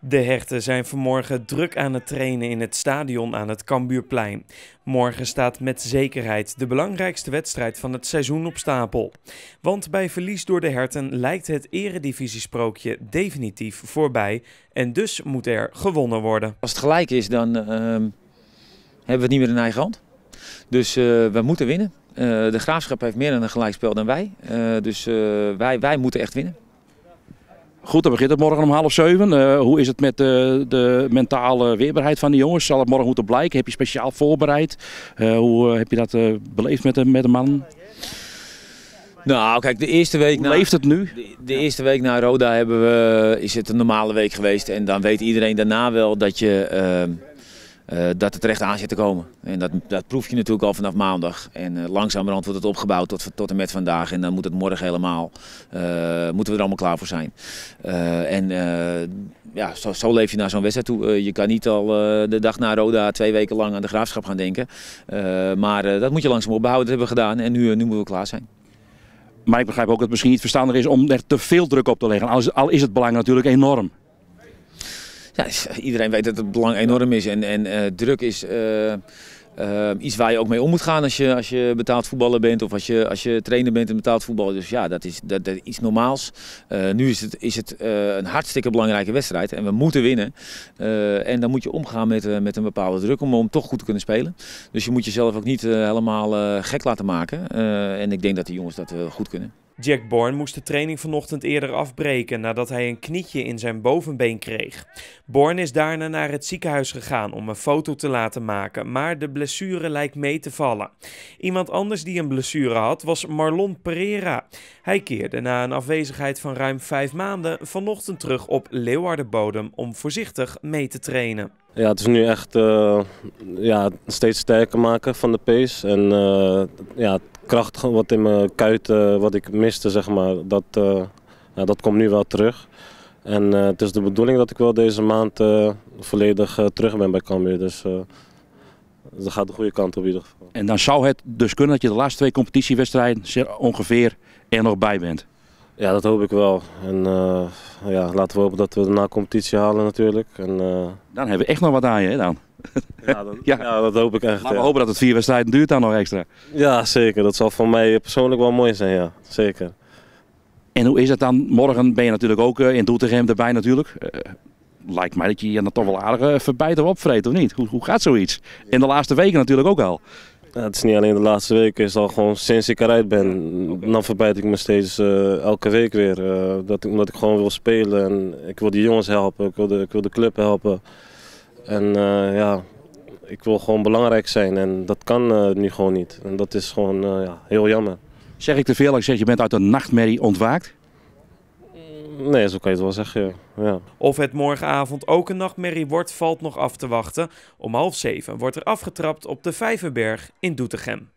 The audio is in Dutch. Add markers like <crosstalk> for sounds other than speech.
De herten zijn vanmorgen druk aan het trainen in het stadion aan het Kambuurplein. Morgen staat met zekerheid de belangrijkste wedstrijd van het seizoen op stapel. Want bij verlies door de herten lijkt het eredivisiesprookje definitief voorbij en dus moet er gewonnen worden. Als het gelijk is dan eh, hebben we het niet meer in eigen hand. Dus eh, we moeten winnen. Eh, de Graafschap heeft meer dan een gelijkspel dan wij. dus wij, wij moeten echt winnen. Goed, dan begint het morgen om half zeven. Eh, hoe is het met de, eh, de, mentale weerbaarheid van die jongens? Zal het morgen moeten blijken? Heb je speciaal voorbereid? Eh, hoe heb je dat beleefd met de, met de man? Nou, kijk, de eerste week na. Leeft het nu? De, eerste week na Roda hebben we, is het een normale week geweest. En dan weet iedereen daarna wel dat je ehm, eh, dat het terecht aan zit te komen. En dat, dat proef je natuurlijk al vanaf maandag. En uh, langzamerhand wordt het opgebouwd tot, tot en met vandaag. En dan moet het morgen helemaal, eh, moeten we er allemaal klaar voor zijn. en ja, zo, zo, leef je naar zo'n wedstrijd toe. je kan niet al de dag na Roda twee weken lang aan de graafschap gaan denken. maar dat moet je langzaam opbouwen. Dat hebben we gedaan. En nu, nu moeten we klaar zijn. Maar ik begrijp ook dat het misschien niet verstandig is om er te veel druk op te leggen. Al is, al is het belang natuurlijk enorm. Ja, iedereen weet dat het belang enorm is en, en eh, druk is eh, eh, iets waar je ook mee om moet gaan als je, als je betaald voetballer bent of als je, als je trainer bent en betaald voetbal. Dus ja, dat is, dat, dat iets normaals. nu is het, is het een hartstikke belangrijke wedstrijd en we moeten winnen. en dan moet je omgaan met, met een bepaalde druk om, om toch goed te kunnen spelen. Dus je moet jezelf ook niet helemaal gek laten maken. en ik denk dat de jongens dat goed kunnen. Jack Bourne moest de training vanochtend eerder afbreken nadat hij een knietje in zijn bovenbeen kreeg. Bourne is daarna naar het ziekenhuis gegaan om een foto te laten maken, maar de blessure lijkt mee te vallen. Iemand anders die een blessure had was Marlon Pereira. Hij keerde na een afwezigheid van ruim vijf maanden vanochtend terug op Leeuwardenbodem om voorzichtig mee te trainen. Ja, het is nu echt eh, ja, steeds sterker maken van de pace. En eh, ja, kracht wat in mijn kuiten, eh, wat ik miste, zeg maar, dat, ja, dat komt nu wel terug. En het is de bedoeling dat ik wel deze maand volledig terug ben bij Cambuur. Dus dat gaat de goede kant op in ieder geval. En dan zou het dus kunnen dat je de laatste twee competitiewedstrijden ongeveer er nog bij bent? Ja, dat hoop ik wel. En eh, ja, laten we hopen dat we de na-competitie halen natuurlijk. En, eh, Dan hebben we echt nog wat aan je, hè, dan. Ja dat, <laughs> ja. dat, hoop ik echt. Maar we hopen dat het vier wedstrijden duurt dan nog extra. Ja, zeker. Dat zal voor mij persoonlijk wel mooi zijn, ja. Zeker. En hoe is het dan? Morgen ben je natuurlijk ook eh, in Doetinchem erbij natuurlijk. lijkt mij dat je je dan toch wel aardig verbijt of opvreet, of niet? Hoe, hoe gaat zoiets? In de laatste weken natuurlijk ook al het is niet alleen de laatste weken, het is al gewoon sinds ik eruit ben. Dan verbijt ik me steeds eh, elke week weer. Eh, dat, omdat ik gewoon wil spelen en ik wil die jongens helpen, ik wil de, ik wil de club helpen. En eh, ja, ik wil gewoon belangrijk zijn en dat kan nu gewoon niet. En dat is gewoon ja, heel jammer. Zeg ik te veel als ik zeg je bent uit een nachtmerrie ontwaakt? Nee, zo kan je het wel zeggen. Ja. Of het morgenavond ook een nachtmerrie wordt, valt nog af te wachten. Om half zeven wordt er afgetrapt op de Vijverberg in Doetinchem.